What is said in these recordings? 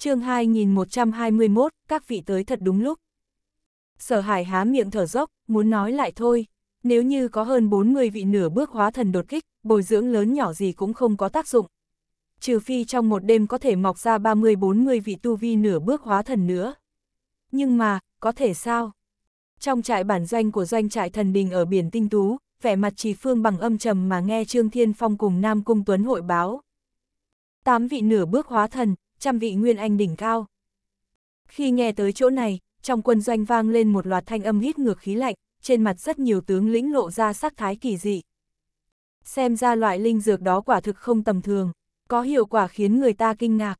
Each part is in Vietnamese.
chương 2121, các vị tới thật đúng lúc. Sở hải há miệng thở dốc, muốn nói lại thôi. Nếu như có hơn 40 vị nửa bước hóa thần đột kích, bồi dưỡng lớn nhỏ gì cũng không có tác dụng. Trừ phi trong một đêm có thể mọc ra 30-40 vị tu vi nửa bước hóa thần nữa. Nhưng mà, có thể sao? Trong trại bản doanh của doanh trại thần đình ở biển Tinh Tú, vẻ mặt trì phương bằng âm trầm mà nghe Trương Thiên Phong cùng Nam Cung Tuấn hội báo. Tám vị nửa bước hóa thần, trăm vị nguyên anh đỉnh cao. Khi nghe tới chỗ này, trong quân doanh vang lên một loạt thanh âm hít ngược khí lạnh, trên mặt rất nhiều tướng lĩnh lộ ra sắc thái kỳ dị. Xem ra loại linh dược đó quả thực không tầm thường, có hiệu quả khiến người ta kinh ngạc.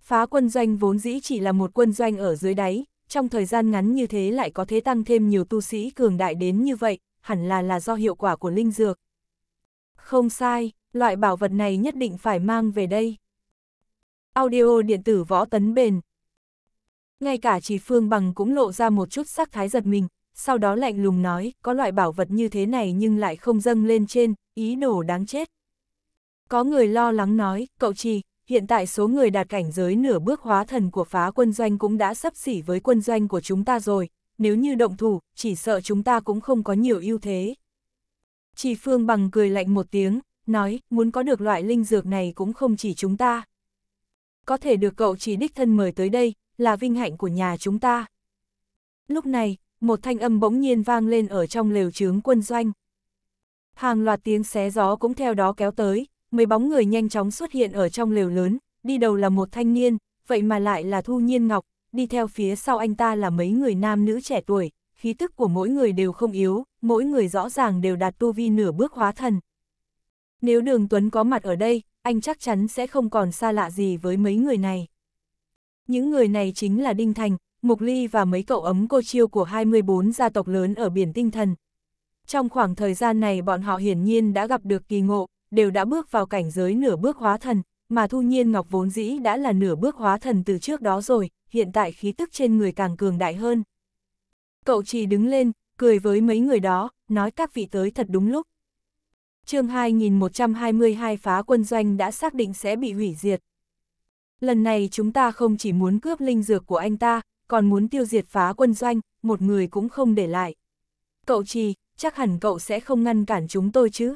Phá quân doanh vốn dĩ chỉ là một quân doanh ở dưới đáy, trong thời gian ngắn như thế lại có thể tăng thêm nhiều tu sĩ cường đại đến như vậy, hẳn là là do hiệu quả của linh dược. Không sai, loại bảo vật này nhất định phải mang về đây. Audio điện tử võ tấn bền. Ngay cả chỉ phương bằng cũng lộ ra một chút sắc thái giật mình, sau đó lạnh lùng nói, có loại bảo vật như thế này nhưng lại không dâng lên trên, ý đồ đáng chết. Có người lo lắng nói, cậu trì, hiện tại số người đạt cảnh giới nửa bước hóa thần của phá quân doanh cũng đã sắp xỉ với quân doanh của chúng ta rồi, nếu như động thủ, chỉ sợ chúng ta cũng không có nhiều ưu thế. Chỉ phương bằng cười lạnh một tiếng, nói, muốn có được loại linh dược này cũng không chỉ chúng ta có thể được cậu chỉ đích thân mời tới đây, là vinh hạnh của nhà chúng ta. Lúc này, một thanh âm bỗng nhiên vang lên ở trong lều trướng quân doanh. Hàng loạt tiếng xé gió cũng theo đó kéo tới, mấy bóng người nhanh chóng xuất hiện ở trong lều lớn, đi đầu là một thanh niên, vậy mà lại là Thu Nhiên Ngọc, đi theo phía sau anh ta là mấy người nam nữ trẻ tuổi, khí tức của mỗi người đều không yếu, mỗi người rõ ràng đều đạt tu vi nửa bước hóa thần. Nếu Đường Tuấn có mặt ở đây, anh chắc chắn sẽ không còn xa lạ gì với mấy người này. Những người này chính là Đinh Thành, Mục Ly và mấy cậu ấm cô chiêu của 24 gia tộc lớn ở biển tinh thần. Trong khoảng thời gian này bọn họ hiển nhiên đã gặp được kỳ ngộ, đều đã bước vào cảnh giới nửa bước hóa thần, mà Thu Nhiên Ngọc vốn dĩ đã là nửa bước hóa thần từ trước đó rồi, hiện tại khí tức trên người càng cường đại hơn. Cậu chỉ đứng lên, cười với mấy người đó, nói các vị tới thật đúng lúc chương 2122 phá quân doanh đã xác định sẽ bị hủy diệt. Lần này chúng ta không chỉ muốn cướp linh dược của anh ta, còn muốn tiêu diệt phá quân doanh, một người cũng không để lại. Cậu trì, chắc hẳn cậu sẽ không ngăn cản chúng tôi chứ.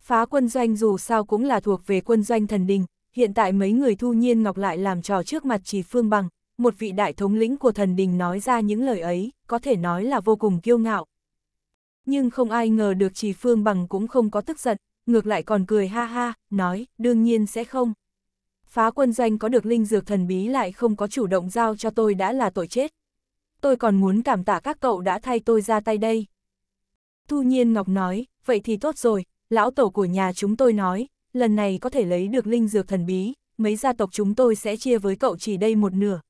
Phá quân doanh dù sao cũng là thuộc về quân doanh thần đình, hiện tại mấy người thu nhiên ngọc lại làm trò trước mặt trì phương bằng, một vị đại thống lĩnh của thần đình nói ra những lời ấy, có thể nói là vô cùng kiêu ngạo nhưng không ai ngờ được Trì Phương Bằng cũng không có tức giận, ngược lại còn cười ha ha, nói, đương nhiên sẽ không. Phá quân doanh có được linh dược thần bí lại không có chủ động giao cho tôi đã là tội chết. Tôi còn muốn cảm tạ các cậu đã thay tôi ra tay đây. Thu Nhiên Ngọc nói, vậy thì tốt rồi, lão tổ của nhà chúng tôi nói, lần này có thể lấy được linh dược thần bí, mấy gia tộc chúng tôi sẽ chia với cậu chỉ đây một nửa.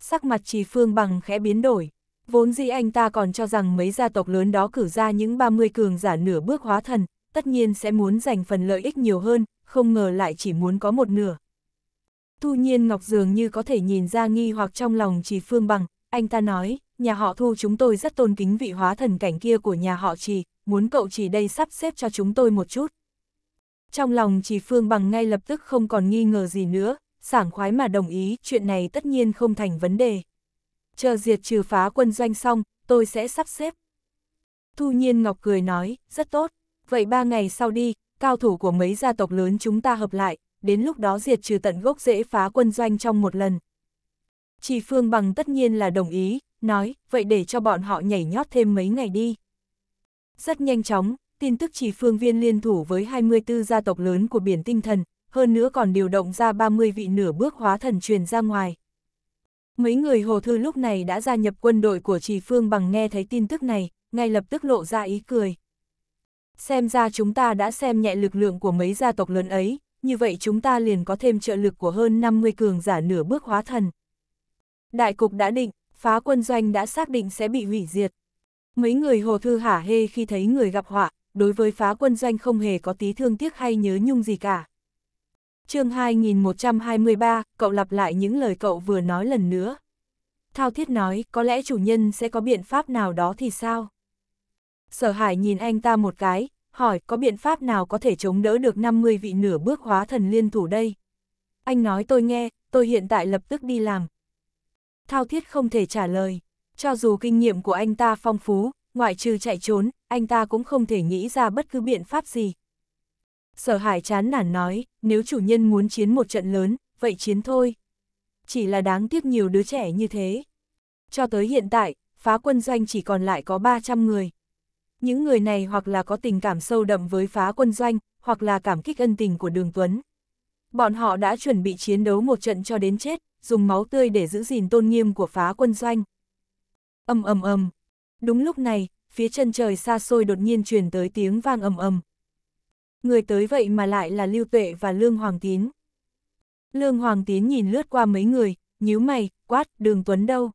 Sắc mặt Trì Phương Bằng khẽ biến đổi. Vốn dĩ anh ta còn cho rằng mấy gia tộc lớn đó cử ra những 30 cường giả nửa bước hóa thần, tất nhiên sẽ muốn giành phần lợi ích nhiều hơn, không ngờ lại chỉ muốn có một nửa. Thu nhiên Ngọc dường như có thể nhìn ra nghi hoặc trong lòng trì phương bằng, anh ta nói, nhà họ thu chúng tôi rất tôn kính vị hóa thần cảnh kia của nhà họ trì, muốn cậu trì đây sắp xếp cho chúng tôi một chút. Trong lòng trì phương bằng ngay lập tức không còn nghi ngờ gì nữa, sảng khoái mà đồng ý, chuyện này tất nhiên không thành vấn đề chờ diệt trừ phá quân doanh xong, tôi sẽ sắp xếp. Thu Nhiên Ngọc cười nói, rất tốt, vậy ba ngày sau đi, cao thủ của mấy gia tộc lớn chúng ta hợp lại, đến lúc đó diệt trừ tận gốc dễ phá quân doanh trong một lần. Chỉ Phương Bằng tất nhiên là đồng ý, nói, vậy để cho bọn họ nhảy nhót thêm mấy ngày đi. Rất nhanh chóng, tin tức chỉ phương viên liên thủ với 24 gia tộc lớn của biển tinh thần, hơn nữa còn điều động ra 30 vị nửa bước hóa thần truyền ra ngoài. Mấy người Hồ Thư lúc này đã gia nhập quân đội của Trì Phương bằng nghe thấy tin tức này, ngay lập tức lộ ra ý cười. Xem ra chúng ta đã xem nhẹ lực lượng của mấy gia tộc lớn ấy, như vậy chúng ta liền có thêm trợ lực của hơn 50 cường giả nửa bước hóa thần. Đại cục đã định, phá quân doanh đã xác định sẽ bị hủy diệt. Mấy người Hồ Thư hả hê khi thấy người gặp họa, đối với phá quân doanh không hề có tí thương tiếc hay nhớ nhung gì cả chương 2123, cậu lặp lại những lời cậu vừa nói lần nữa. Thao thiết nói, có lẽ chủ nhân sẽ có biện pháp nào đó thì sao? Sở hải nhìn anh ta một cái, hỏi có biện pháp nào có thể chống đỡ được 50 vị nửa bước hóa thần liên thủ đây? Anh nói tôi nghe, tôi hiện tại lập tức đi làm. Thao thiết không thể trả lời, cho dù kinh nghiệm của anh ta phong phú, ngoại trừ chạy trốn, anh ta cũng không thể nghĩ ra bất cứ biện pháp gì. Sở hải chán nản nói, nếu chủ nhân muốn chiến một trận lớn, vậy chiến thôi. Chỉ là đáng tiếc nhiều đứa trẻ như thế. Cho tới hiện tại, phá quân doanh chỉ còn lại có 300 người. Những người này hoặc là có tình cảm sâu đậm với phá quân doanh, hoặc là cảm kích ân tình của đường Tuấn. Bọn họ đã chuẩn bị chiến đấu một trận cho đến chết, dùng máu tươi để giữ gìn tôn nghiêm của phá quân doanh. Âm ầm ầm. Đúng lúc này, phía chân trời xa xôi đột nhiên truyền tới tiếng vang ầm ầm người tới vậy mà lại là Lưu Tuệ và Lương Hoàng Tín. Lương Hoàng Tín nhìn lướt qua mấy người, nhíu mày, quát, đường Tuấn đâu?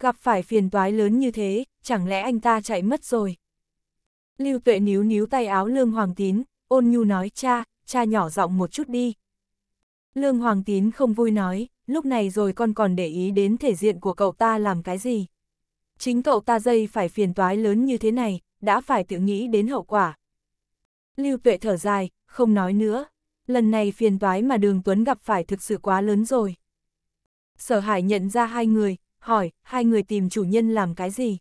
Gặp phải phiền toái lớn như thế, chẳng lẽ anh ta chạy mất rồi? Lưu Tuệ níu níu tay áo Lương Hoàng Tín, ôn nhu nói cha, cha nhỏ giọng một chút đi. Lương Hoàng Tín không vui nói, lúc này rồi con còn để ý đến thể diện của cậu ta làm cái gì? Chính cậu ta dây phải phiền toái lớn như thế này, đã phải tự nghĩ đến hậu quả. Lưu vệ thở dài, không nói nữa. Lần này phiền toái mà đường Tuấn gặp phải thực sự quá lớn rồi. Sở hải nhận ra hai người, hỏi, hai người tìm chủ nhân làm cái gì?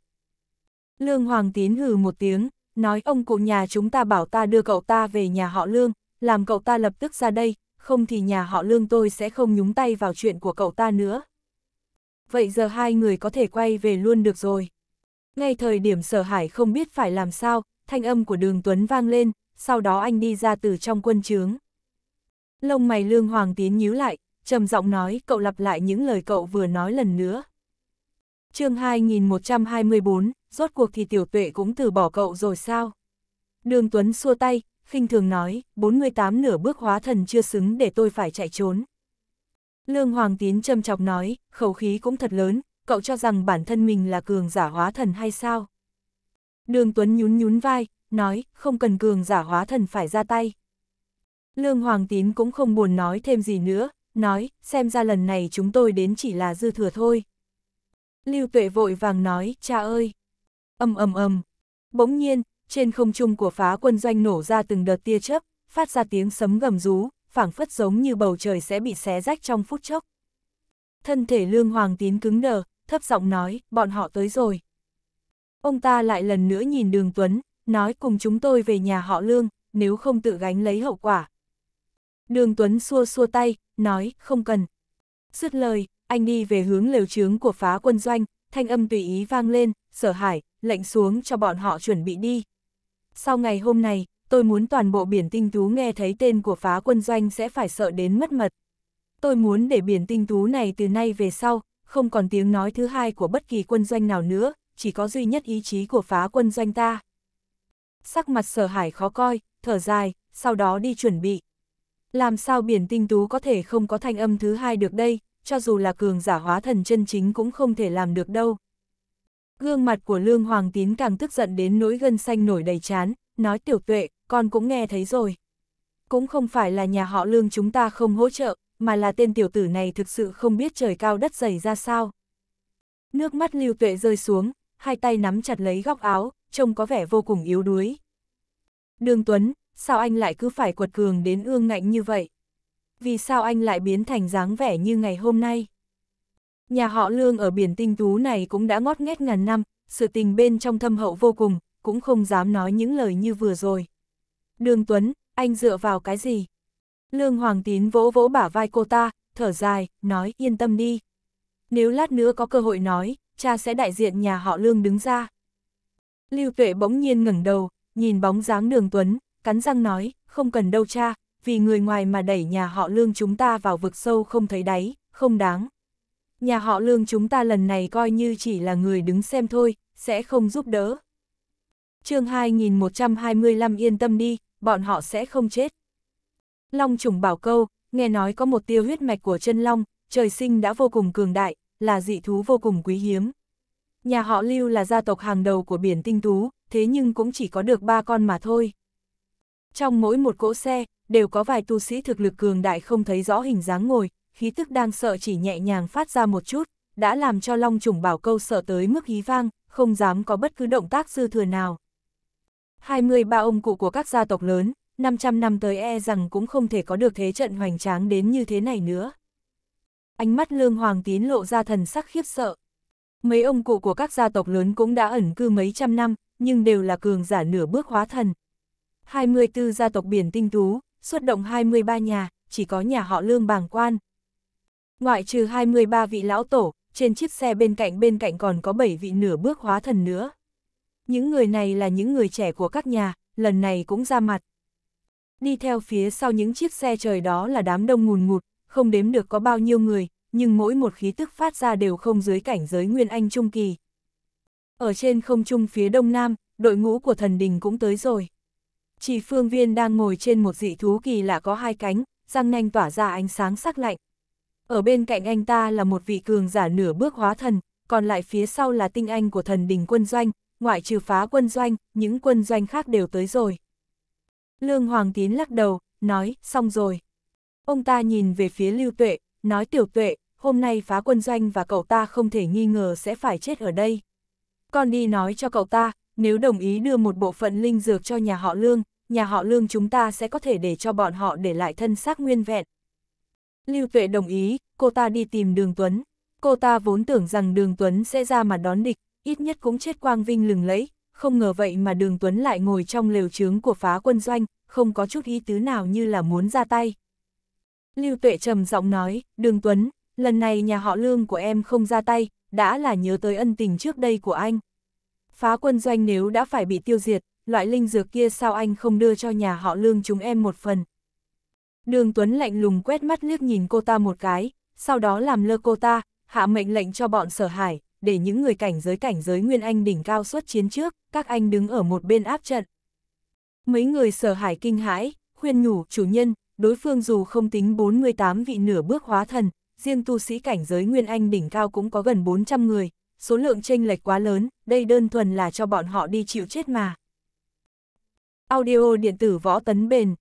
Lương Hoàng Tín hừ một tiếng, nói ông cụ nhà chúng ta bảo ta đưa cậu ta về nhà họ Lương, làm cậu ta lập tức ra đây, không thì nhà họ Lương tôi sẽ không nhúng tay vào chuyện của cậu ta nữa. Vậy giờ hai người có thể quay về luôn được rồi. Ngay thời điểm sở hải không biết phải làm sao, thanh âm của đường Tuấn vang lên, sau đó anh đi ra từ trong quân trướng. Lông mày Lương Hoàng tiến nhíu lại, trầm giọng nói cậu lặp lại những lời cậu vừa nói lần nữa. chương 2124, rốt cuộc thì tiểu tuệ cũng từ bỏ cậu rồi sao? Đường Tuấn xua tay, khinh thường nói, 48 nửa bước hóa thần chưa xứng để tôi phải chạy trốn. Lương Hoàng tiến châm chọc nói, khẩu khí cũng thật lớn, cậu cho rằng bản thân mình là cường giả hóa thần hay sao? Đường Tuấn nhún nhún vai, nói, không cần cường giả hóa thần phải ra tay. Lương Hoàng Tín cũng không buồn nói thêm gì nữa, nói, xem ra lần này chúng tôi đến chỉ là dư thừa thôi. Lưu Tuệ vội vàng nói, cha ơi. ầm ầm ầm. Bỗng nhiên, trên không trung của phá quân doanh nổ ra từng đợt tia chớp, phát ra tiếng sấm gầm rú, phảng phất giống như bầu trời sẽ bị xé rách trong phút chốc. Thân thể Lương Hoàng Tín cứng đờ, thấp giọng nói, bọn họ tới rồi. Ông ta lại lần nữa nhìn Đường Tuấn, nói cùng chúng tôi về nhà họ Lương, nếu không tự gánh lấy hậu quả. Đường Tuấn xua xua tay, nói, không cần. Dứt lời, anh đi về hướng lều trướng của phá quân doanh, thanh âm tùy ý vang lên, sở hải, lệnh xuống cho bọn họ chuẩn bị đi. Sau ngày hôm nay, tôi muốn toàn bộ biển tinh tú nghe thấy tên của phá quân doanh sẽ phải sợ đến mất mật. Tôi muốn để biển tinh tú này từ nay về sau, không còn tiếng nói thứ hai của bất kỳ quân doanh nào nữa, chỉ có duy nhất ý chí của phá quân doanh ta sắc mặt sở hải khó coi, thở dài, sau đó đi chuẩn bị. Làm sao biển tinh tú có thể không có thanh âm thứ hai được đây, cho dù là cường giả hóa thần chân chính cũng không thể làm được đâu. Gương mặt của Lương Hoàng Tín càng tức giận đến nỗi gân xanh nổi đầy chán, nói tiểu tuệ, con cũng nghe thấy rồi. Cũng không phải là nhà họ Lương chúng ta không hỗ trợ, mà là tên tiểu tử này thực sự không biết trời cao đất dày ra sao. Nước mắt lưu tuệ rơi xuống, hai tay nắm chặt lấy góc áo, trông có vẻ vô cùng yếu đuối. Đường Tuấn, sao anh lại cứ phải quật cường đến ương ngạnh như vậy? Vì sao anh lại biến thành dáng vẻ như ngày hôm nay? Nhà họ Lương ở biển tinh tú này cũng đã ngót nghét ngàn năm, sự tình bên trong thâm hậu vô cùng, cũng không dám nói những lời như vừa rồi. Đường Tuấn, anh dựa vào cái gì? Lương Hoàng Tín vỗ vỗ bả vai cô ta, thở dài, nói yên tâm đi. Nếu lát nữa có cơ hội nói, cha sẽ đại diện nhà họ Lương đứng ra. Lưu Tuệ bỗng nhiên ngẩng đầu, nhìn bóng dáng đường Tuấn, cắn răng nói, không cần đâu cha, vì người ngoài mà đẩy nhà họ lương chúng ta vào vực sâu không thấy đáy, không đáng. Nhà họ lương chúng ta lần này coi như chỉ là người đứng xem thôi, sẽ không giúp đỡ. chương 2125 yên tâm đi, bọn họ sẽ không chết. Long trùng bảo câu, nghe nói có một tiêu huyết mạch của chân long, trời sinh đã vô cùng cường đại, là dị thú vô cùng quý hiếm, Nhà họ Lưu là gia tộc hàng đầu của biển tinh tú, thế nhưng cũng chỉ có được ba con mà thôi. Trong mỗi một cỗ xe, đều có vài tu sĩ thực lực cường đại không thấy rõ hình dáng ngồi, khí tức đang sợ chỉ nhẹ nhàng phát ra một chút, đã làm cho Long Trùng Bảo Câu sợ tới mức hí vang, không dám có bất cứ động tác dư thừa nào. 23 ông cụ của các gia tộc lớn, 500 năm tới e rằng cũng không thể có được thế trận hoành tráng đến như thế này nữa. Ánh mắt Lương Hoàng Tín lộ ra thần sắc khiếp sợ mấy ông cụ của các gia tộc lớn cũng đã ẩn cư mấy trăm năm, nhưng đều là cường giả nửa bước hóa thần. 24 gia tộc biển tinh tú, xuất động 23 nhà, chỉ có nhà họ lương bàng quan. Ngoại trừ 23 vị lão tổ, trên chiếc xe bên cạnh bên cạnh còn có 7 vị nửa bước hóa thần nữa. Những người này là những người trẻ của các nhà, lần này cũng ra mặt. Đi theo phía sau những chiếc xe trời đó là đám đông ngùn ngụt, không đếm được có bao nhiêu người, nhưng mỗi một khí tức phát ra đều không dưới cảnh giới Nguyên Anh Trung Kỳ. Ở trên không trung phía đông nam, đội ngũ của thần đình cũng tới rồi. Chỉ phương viên đang ngồi trên một dị thú kỳ lạ có hai cánh, răng nanh tỏa ra ánh sáng sắc lạnh. Ở bên cạnh anh ta là một vị cường giả nửa bước hóa thần, còn lại phía sau là tinh anh của thần đình quân doanh, ngoại trừ phá quân doanh, những quân doanh khác đều tới rồi. Lương Hoàng Tín lắc đầu, nói, xong rồi. Ông ta nhìn về phía Lưu Tuệ, nói tiểu tuệ, hôm nay phá quân doanh và cậu ta không thể nghi ngờ sẽ phải chết ở đây. Con đi nói cho cậu ta, nếu đồng ý đưa một bộ phận linh dược cho nhà họ Lương, nhà họ Lương chúng ta sẽ có thể để cho bọn họ để lại thân xác nguyên vẹn. Lưu Tuệ đồng ý, cô ta đi tìm Đường Tuấn. Cô ta vốn tưởng rằng Đường Tuấn sẽ ra mà đón địch, ít nhất cũng chết quang vinh lừng lẫy, không ngờ vậy mà Đường Tuấn lại ngồi trong lều trướng của phá quân doanh, không có chút ý tứ nào như là muốn ra tay. Lưu Tuệ trầm giọng nói, Đường Tuấn, lần này nhà họ lương của em không ra tay, đã là nhớ tới ân tình trước đây của anh. Phá quân doanh nếu đã phải bị tiêu diệt, loại linh dược kia sao anh không đưa cho nhà họ lương chúng em một phần. Đường Tuấn lạnh lùng quét mắt liếc nhìn cô ta một cái, sau đó làm lơ cô ta, hạ mệnh lệnh cho bọn sở hải, để những người cảnh giới cảnh giới Nguyên Anh đỉnh cao xuất chiến trước, các anh đứng ở một bên áp trận. Mấy người sở hải kinh hãi, khuyên nhủ, chủ nhân, đối phương dù không tính 48 vị nửa bước hóa thần, riêng tu sĩ cảnh giới Nguyên Anh đỉnh cao cũng có gần 400 người, số lượng chênh lệch quá lớn, đây đơn thuần là cho bọn họ đi chịu chết mà. Audio điện tử võ tấn bền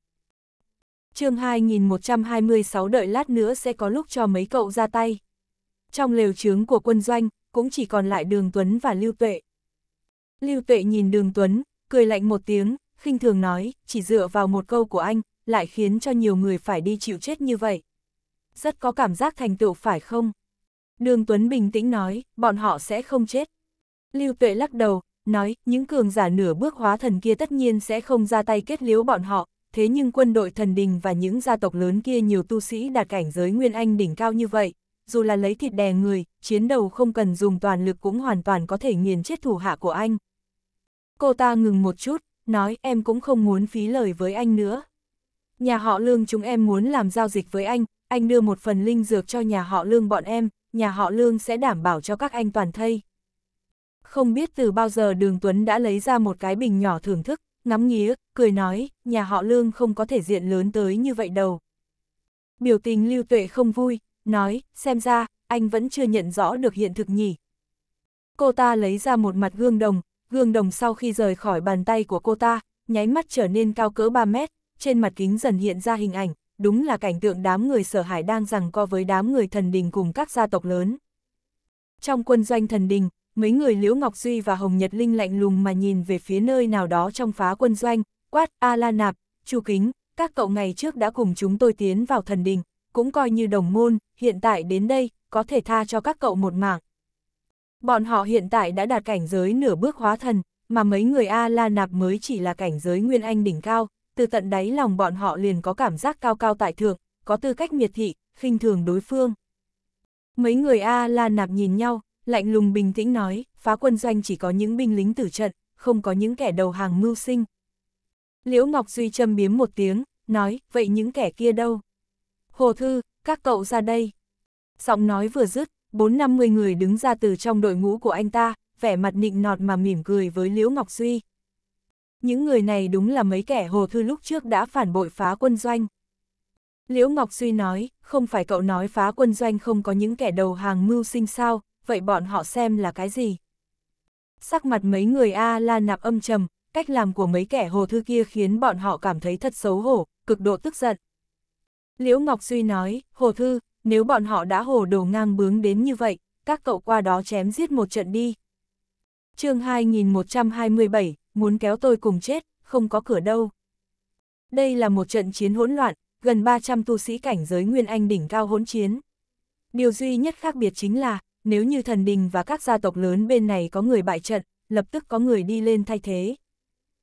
chương 2126 đợi lát nữa sẽ có lúc cho mấy cậu ra tay. Trong lều trướng của quân doanh, cũng chỉ còn lại Đường Tuấn và Lưu Tuệ. Lưu Tuệ nhìn Đường Tuấn, cười lạnh một tiếng, khinh thường nói, chỉ dựa vào một câu của anh, lại khiến cho nhiều người phải đi chịu chết như vậy rất có cảm giác thành tựu phải không? Đường Tuấn bình tĩnh nói, bọn họ sẽ không chết. Lưu Tuệ lắc đầu, nói, những cường giả nửa bước hóa thần kia tất nhiên sẽ không ra tay kết liễu bọn họ, thế nhưng quân đội thần đình và những gia tộc lớn kia nhiều tu sĩ đạt cảnh giới nguyên anh đỉnh cao như vậy, dù là lấy thịt đè người, chiến đầu không cần dùng toàn lực cũng hoàn toàn có thể nghiền chết thủ hạ của anh. Cô ta ngừng một chút, nói em cũng không muốn phí lời với anh nữa. Nhà họ lương chúng em muốn làm giao dịch với anh, anh đưa một phần linh dược cho nhà họ lương bọn em, nhà họ lương sẽ đảm bảo cho các anh toàn thây. Không biết từ bao giờ đường Tuấn đã lấy ra một cái bình nhỏ thưởng thức, ngắm nghía, cười nói, nhà họ lương không có thể diện lớn tới như vậy đâu. Biểu tình lưu tuệ không vui, nói, xem ra, anh vẫn chưa nhận rõ được hiện thực nhỉ. Cô ta lấy ra một mặt gương đồng, gương đồng sau khi rời khỏi bàn tay của cô ta, nháy mắt trở nên cao cỡ 3 mét, trên mặt kính dần hiện ra hình ảnh, đúng là cảnh tượng đám người sở hải đang rằng co với đám người thần đình cùng các gia tộc lớn. Trong quân doanh thần đình, mấy người Liễu Ngọc Duy và Hồng Nhật Linh lạnh lùng mà nhìn về phía nơi nào đó trong phá quân doanh, quát, A La Nạp, Chu Kính, các cậu ngày trước đã cùng chúng tôi tiến vào thần đình, cũng coi như đồng môn, hiện tại đến đây, có thể tha cho các cậu một mạng. Bọn họ hiện tại đã đạt cảnh giới nửa bước hóa thần, mà mấy người A La Nạp mới chỉ là cảnh giới nguyên anh đỉnh cao, từ tận đáy lòng bọn họ liền có cảm giác cao cao tại thượng, có tư cách miệt thị, khinh thường đối phương. Mấy người A La Nạp nhìn nhau, lạnh lùng bình tĩnh nói, phá quân doanh chỉ có những binh lính tử trận, không có những kẻ đầu hàng mưu sinh. Liễu Ngọc Duy châm biếm một tiếng, nói, vậy những kẻ kia đâu? Hồ Thư, các cậu ra đây. Giọng nói vừa dứt, bốn năm mươi người đứng ra từ trong đội ngũ của anh ta, vẻ mặt nịnh nọt mà mỉm cười với Liễu Ngọc Duy. Những người này đúng là mấy kẻ hồ thư lúc trước đã phản bội phá quân doanh. Liễu Ngọc Duy nói, không phải cậu nói phá quân doanh không có những kẻ đầu hàng mưu sinh sao, vậy bọn họ xem là cái gì? Sắc mặt mấy người A la nạp âm trầm, cách làm của mấy kẻ hồ thư kia khiến bọn họ cảm thấy thật xấu hổ, cực độ tức giận. Liễu Ngọc Duy nói, hồ thư, nếu bọn họ đã hồ đồ ngang bướng đến như vậy, các cậu qua đó chém giết một trận đi. chương 2127, muốn kéo tôi cùng chết, không có cửa đâu. Đây là một trận chiến hỗn loạn, gần 300 tu sĩ cảnh giới Nguyên Anh đỉnh cao hỗn chiến. Điều duy nhất khác biệt chính là, nếu như thần đình và các gia tộc lớn bên này có người bại trận, lập tức có người đi lên thay thế.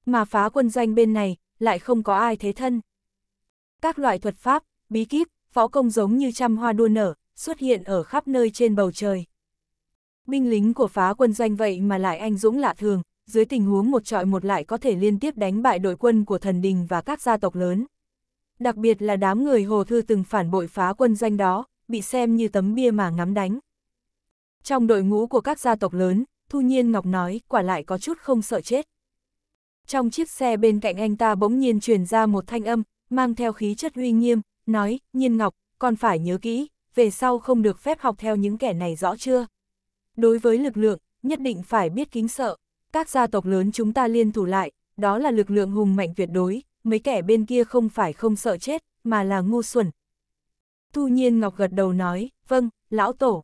Mà phá quân doanh bên này, lại không có ai thế thân. Các loại thuật pháp, bí kíp, võ công giống như trăm hoa đua nở, xuất hiện ở khắp nơi trên bầu trời. Binh lính của phá quân doanh vậy mà lại anh dũng lạ thường, dưới tình huống một trọi một lại có thể liên tiếp đánh bại đội quân của thần đình và các gia tộc lớn. Đặc biệt là đám người Hồ Thư từng phản bội phá quân danh đó, bị xem như tấm bia mà ngắm đánh. Trong đội ngũ của các gia tộc lớn, Thu Nhiên Ngọc nói quả lại có chút không sợ chết. Trong chiếc xe bên cạnh anh ta bỗng nhiên truyền ra một thanh âm, mang theo khí chất uy nghiêm, nói, Nhiên Ngọc, còn phải nhớ kỹ, về sau không được phép học theo những kẻ này rõ chưa? Đối với lực lượng, nhất định phải biết kính sợ các gia tộc lớn chúng ta liên thủ lại, đó là lực lượng hùng mạnh tuyệt đối, mấy kẻ bên kia không phải không sợ chết, mà là ngu xuẩn. Thu Nhiên Ngọc gật đầu nói, vâng, lão tổ.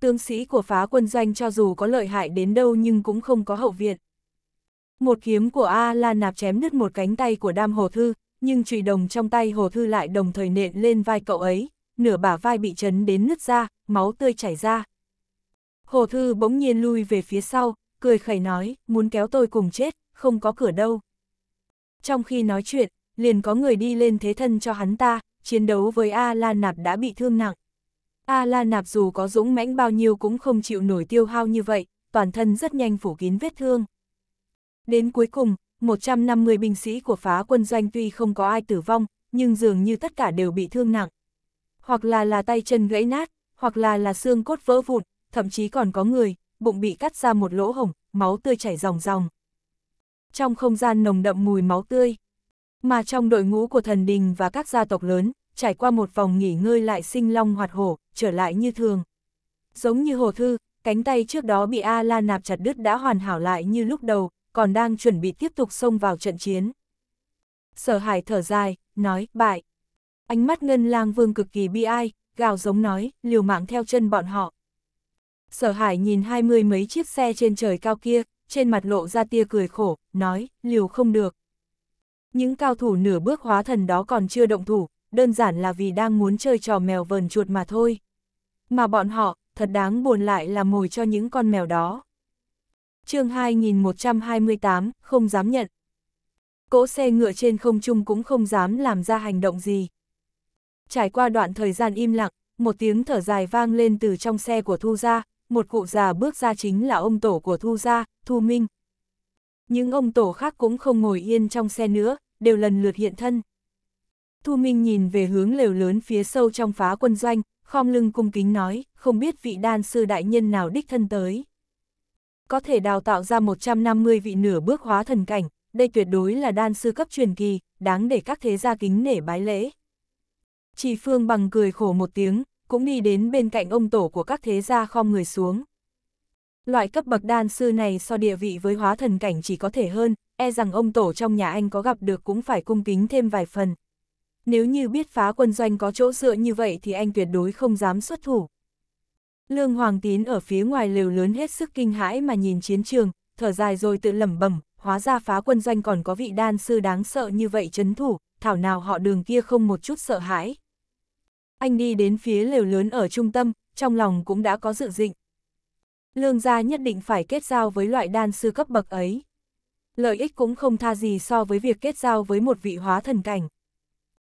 Tướng sĩ của phá quân doanh cho dù có lợi hại đến đâu nhưng cũng không có hậu viện. Một kiếm của A La nạp chém đứt một cánh tay của đam hồ thư, nhưng trùy đồng trong tay hồ thư lại đồng thời nện lên vai cậu ấy, nửa bả vai bị chấn đến nứt ra, máu tươi chảy ra. Hồ thư bỗng nhiên lui về phía sau, cười khẩy nói, muốn kéo tôi cùng chết, không có cửa đâu. Trong khi nói chuyện, liền có người đi lên thế thân cho hắn ta, chiến đấu với A La Nạp đã bị thương nặng. A La Nạp dù có dũng mãnh bao nhiêu cũng không chịu nổi tiêu hao như vậy, toàn thân rất nhanh phủ kín vết thương. Đến cuối cùng, 150 binh sĩ của phá quân doanh tuy không có ai tử vong, nhưng dường như tất cả đều bị thương nặng. Hoặc là là tay chân gãy nát, hoặc là là xương cốt vỡ vụn, thậm chí còn có người, bụng bị cắt ra một lỗ hổng, máu tươi chảy ròng ròng. Trong không gian nồng đậm mùi máu tươi, mà trong đội ngũ của thần đình và các gia tộc lớn, trải qua một vòng nghỉ ngơi lại sinh long hoạt hổ, trở lại như thường. Giống như hồ thư, cánh tay trước đó bị A La nạp chặt đứt đã hoàn hảo lại như lúc đầu, còn đang chuẩn bị tiếp tục xông vào trận chiến. Sở hải thở dài, nói, bại. Ánh mắt ngân lang vương cực kỳ bi ai, gào giống nói, liều mạng theo chân bọn họ. Sở hải nhìn hai mươi mấy chiếc xe trên trời cao kia, trên mặt lộ ra tia cười khổ, nói, liều không được. Những cao thủ nửa bước hóa thần đó còn chưa động thủ, đơn giản là vì đang muốn chơi trò mèo vờn chuột mà thôi. Mà bọn họ, thật đáng buồn lại là mồi cho những con mèo đó. chương 2128, không dám nhận. Cỗ xe ngựa trên không trung cũng không dám làm ra hành động gì. Trải qua đoạn thời gian im lặng, một tiếng thở dài vang lên từ trong xe của Thu ra, một cụ già bước ra chính là ông tổ của Thu Gia, Thu Minh. Những ông tổ khác cũng không ngồi yên trong xe nữa, đều lần lượt hiện thân. Thu Minh nhìn về hướng lều lớn phía sâu trong phá quân doanh, khom lưng cung kính nói, không biết vị đan sư đại nhân nào đích thân tới. Có thể đào tạo ra 150 vị nửa bước hóa thần cảnh, đây tuyệt đối là đan sư cấp truyền kỳ, đáng để các thế gia kính nể bái lễ. Chỉ Phương bằng cười khổ một tiếng, cũng đi đến bên cạnh ông tổ của các thế gia khom người xuống. Loại cấp bậc đan sư này so địa vị với hóa thần cảnh chỉ có thể hơn, e rằng ông tổ trong nhà anh có gặp được cũng phải cung kính thêm vài phần. Nếu như biết phá quân doanh có chỗ dựa như vậy thì anh tuyệt đối không dám xuất thủ. Lương Hoàng Tín ở phía ngoài lều lớn hết sức kinh hãi mà nhìn chiến trường, thở dài rồi tự lẩm bẩm, hóa ra phá quân doanh còn có vị đan sư đáng sợ như vậy chấn thủ, thảo nào họ đường kia không một chút sợ hãi anh đi đến phía lều lớn ở trung tâm, trong lòng cũng đã có dự định. Lương gia nhất định phải kết giao với loại đan sư cấp bậc ấy. Lợi ích cũng không tha gì so với việc kết giao với một vị hóa thần cảnh.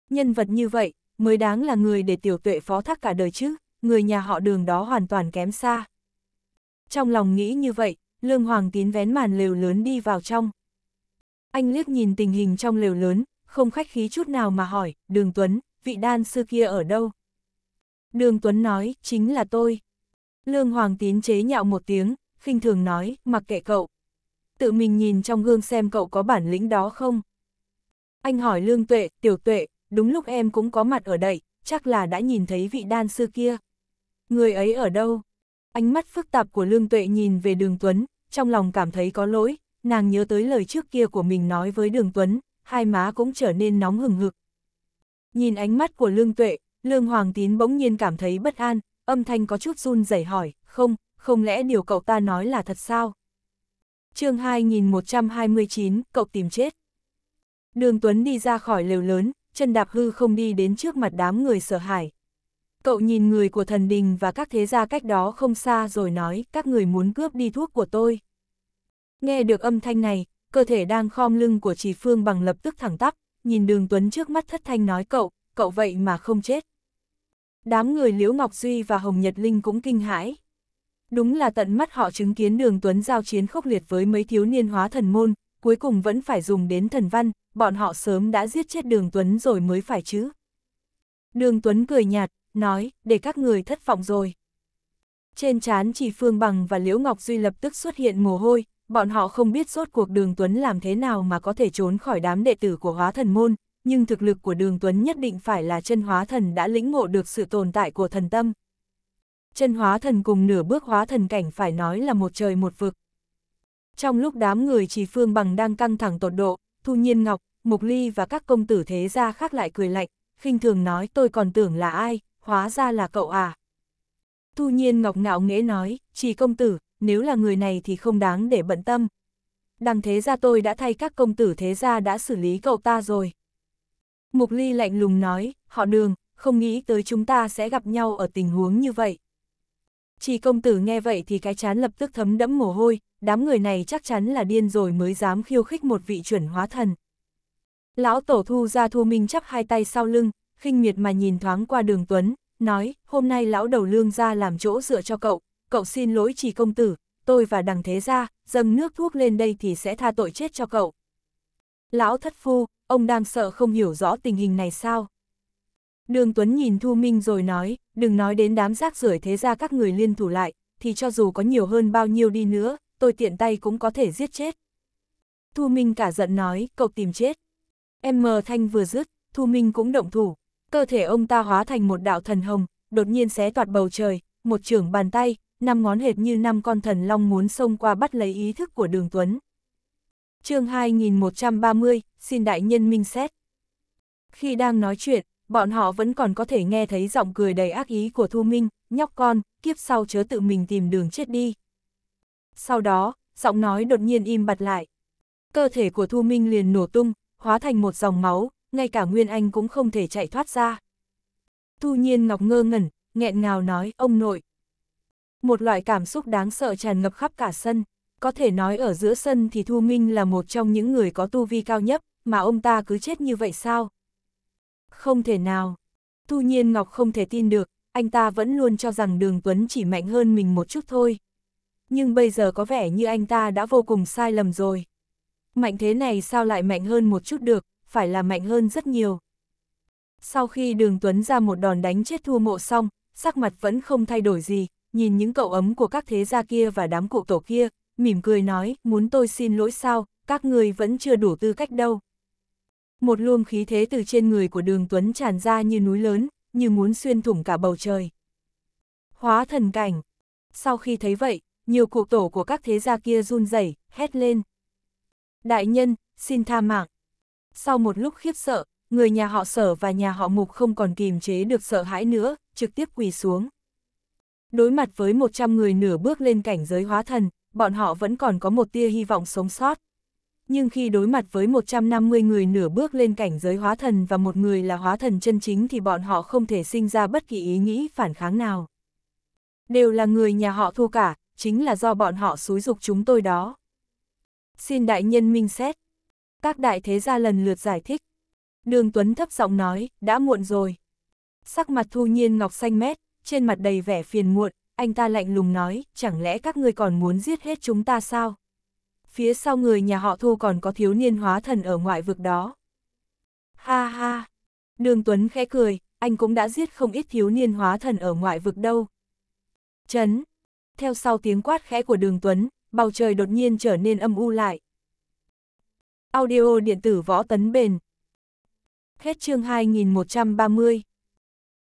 Nhân vật như vậy, mới đáng là người để tiểu tuệ phó thác cả đời chứ, người nhà họ đường đó hoàn toàn kém xa. Trong lòng nghĩ như vậy, Lương Hoàng Tín vén màn lều lớn đi vào trong. Anh liếc nhìn tình hình trong lều lớn, không khách khí chút nào mà hỏi, Đường Tuấn, vị đan sư kia ở đâu? Đường Tuấn nói, chính là tôi. Lương Hoàng Tín chế nhạo một tiếng, khinh thường nói, mặc kệ cậu. Tự mình nhìn trong gương xem cậu có bản lĩnh đó không? Anh hỏi Lương Tuệ, Tiểu Tuệ, đúng lúc em cũng có mặt ở đây, chắc là đã nhìn thấy vị đan sư kia. Người ấy ở đâu? Ánh mắt phức tạp của Lương Tuệ nhìn về Đường Tuấn, trong lòng cảm thấy có lỗi, nàng nhớ tới lời trước kia của mình nói với Đường Tuấn, hai má cũng trở nên nóng hừng hực, Nhìn ánh mắt của Lương Tuệ, Lương Hoàng Tín bỗng nhiên cảm thấy bất an, âm thanh có chút run rẩy hỏi, không, không lẽ điều cậu ta nói là thật sao? chương 2129, cậu tìm chết. Đường Tuấn đi ra khỏi lều lớn, chân đạp hư không đi đến trước mặt đám người sợ hãi. Cậu nhìn người của thần đình và các thế gia cách đó không xa rồi nói, các người muốn cướp đi thuốc của tôi. Nghe được âm thanh này, cơ thể đang khom lưng của Trì Phương bằng lập tức thẳng tắp, nhìn đường Tuấn trước mắt thất thanh nói cậu, cậu vậy mà không chết. Đám người Liễu Ngọc Duy và Hồng Nhật Linh cũng kinh hãi. Đúng là tận mắt họ chứng kiến đường Tuấn giao chiến khốc liệt với mấy thiếu niên hóa thần môn, cuối cùng vẫn phải dùng đến thần văn, bọn họ sớm đã giết chết đường Tuấn rồi mới phải chứ. Đường Tuấn cười nhạt, nói, để các người thất vọng rồi. Trên trán chỉ Phương Bằng và Liễu Ngọc Duy lập tức xuất hiện mồ hôi, bọn họ không biết rốt cuộc đường Tuấn làm thế nào mà có thể trốn khỏi đám đệ tử của hóa thần môn, nhưng thực lực của đường Tuấn nhất định phải là chân hóa thần đã lĩnh ngộ được sự tồn tại của thần tâm. Chân hóa thần cùng nửa bước hóa thần cảnh phải nói là một trời một vực. Trong lúc đám người trì phương bằng đang căng thẳng tột độ, Thu Nhiên Ngọc, Mục Ly và các công tử thế gia khác lại cười lạnh, khinh thường nói tôi còn tưởng là ai, hóa ra là cậu à. Thu Nhiên Ngọc ngạo nghễ nói, trì công tử, nếu là người này thì không đáng để bận tâm. Đằng thế gia tôi đã thay các công tử thế gia đã xử lý cậu ta rồi. Mục Ly lạnh lùng nói, họ đường, không nghĩ tới chúng ta sẽ gặp nhau ở tình huống như vậy. Chỉ công tử nghe vậy thì cái chán lập tức thấm đẫm mồ hôi, đám người này chắc chắn là điên rồi mới dám khiêu khích một vị chuẩn hóa thần. Lão tổ thu ra thu minh chắp hai tay sau lưng, khinh miệt mà nhìn thoáng qua đường Tuấn, nói, hôm nay lão đầu lương ra làm chỗ dựa cho cậu, cậu xin lỗi trì công tử, tôi và đằng thế gia, dâng nước thuốc lên đây thì sẽ tha tội chết cho cậu. Lão thất phu, ông đang sợ không hiểu rõ tình hình này sao? Đường Tuấn nhìn Thu Minh rồi nói, đừng nói đến đám rác rưởi thế ra các người liên thủ lại, thì cho dù có nhiều hơn bao nhiêu đi nữa, tôi tiện tay cũng có thể giết chết. Thu Minh cả giận nói, cậu tìm chết. Em mờ thanh vừa dứt, Thu Minh cũng động thủ, cơ thể ông ta hóa thành một đạo thần hồng, đột nhiên xé toạt bầu trời, một trưởng bàn tay, năm ngón hệt như năm con thần long muốn xông qua bắt lấy ý thức của đường Tuấn. chương 2130, xin đại nhân minh xét. Khi đang nói chuyện, bọn họ vẫn còn có thể nghe thấy giọng cười đầy ác ý của Thu Minh, nhóc con, kiếp sau chớ tự mình tìm đường chết đi. Sau đó, giọng nói đột nhiên im bặt lại. Cơ thể của Thu Minh liền nổ tung, hóa thành một dòng máu, ngay cả Nguyên Anh cũng không thể chạy thoát ra. Thu Nhiên Ngọc ngơ ngẩn, nghẹn ngào nói, ông nội, một loại cảm xúc đáng sợ tràn ngập khắp cả sân. Có thể nói ở giữa sân thì Thu Minh là một trong những người có tu vi cao nhất, mà ông ta cứ chết như vậy sao? Không thể nào. Thu Nhiên Ngọc không thể tin được, anh ta vẫn luôn cho rằng Đường Tuấn chỉ mạnh hơn mình một chút thôi. Nhưng bây giờ có vẻ như anh ta đã vô cùng sai lầm rồi. Mạnh thế này sao lại mạnh hơn một chút được, phải là mạnh hơn rất nhiều. Sau khi Đường Tuấn ra một đòn đánh chết Thu Mộ xong, sắc mặt vẫn không thay đổi gì, nhìn những cậu ấm của các thế gia kia và đám cụ tổ kia, mỉm cười nói, muốn tôi xin lỗi sao, các người vẫn chưa đủ tư cách đâu. Một luồng khí thế từ trên người của đường Tuấn tràn ra như núi lớn, như muốn xuyên thủng cả bầu trời. Hóa thần cảnh. Sau khi thấy vậy, nhiều cụ tổ của các thế gia kia run rẩy, hét lên. Đại nhân, xin tha mạng. Sau một lúc khiếp sợ, người nhà họ sở và nhà họ mục không còn kìm chế được sợ hãi nữa, trực tiếp quỳ xuống đối mặt với 100 người nửa bước lên cảnh giới hóa thần, bọn họ vẫn còn có một tia hy vọng sống sót. Nhưng khi đối mặt với 150 người nửa bước lên cảnh giới hóa thần và một người là hóa thần chân chính thì bọn họ không thể sinh ra bất kỳ ý nghĩ phản kháng nào. Đều là người nhà họ thua cả, chính là do bọn họ xúi dục chúng tôi đó. Xin đại nhân minh xét. Các đại thế gia lần lượt giải thích. Đường Tuấn thấp giọng nói, đã muộn rồi. Sắc mặt thu nhiên ngọc xanh mét, trên mặt đầy vẻ phiền muộn, anh ta lạnh lùng nói, chẳng lẽ các ngươi còn muốn giết hết chúng ta sao? Phía sau người nhà họ thu còn có thiếu niên hóa thần ở ngoại vực đó. Ha ha! Đường Tuấn khẽ cười, anh cũng đã giết không ít thiếu niên hóa thần ở ngoại vực đâu. Chấn! Theo sau tiếng quát khẽ của đường Tuấn, bầu trời đột nhiên trở nên âm u lại. Audio điện tử võ tấn bền. Hết chương 2130